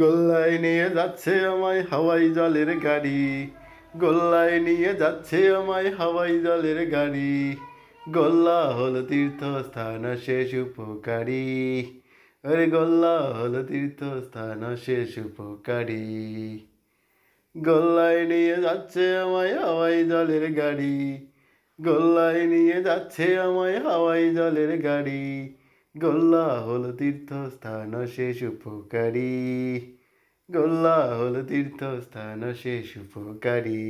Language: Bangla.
গোল্লায় নিয়ে যাচ্ছে আমায় হাওয়াই জলের গাড়ি গোল্লায় নিয়ে যাচ্ছে আমায় হাওয়াই জলের গাড়ি গোল্লা হল তীর্থস্থান শেষ উপকারী ওরে গোল্লা হল তীর্থস্থান শেষ উপকারী গোল্লায় নিয়ে যাচ্ছে আমায় হাওয়াই জলের গাড়ি গোল্লায় নিয়ে যাচ্ছে আমায় হাওয়াই জলের গাড়ি গোল্লা হল তীর্থস্থান শেষ উপকারী গোল্লা হল তীর্থস্থান শেষ উপকারী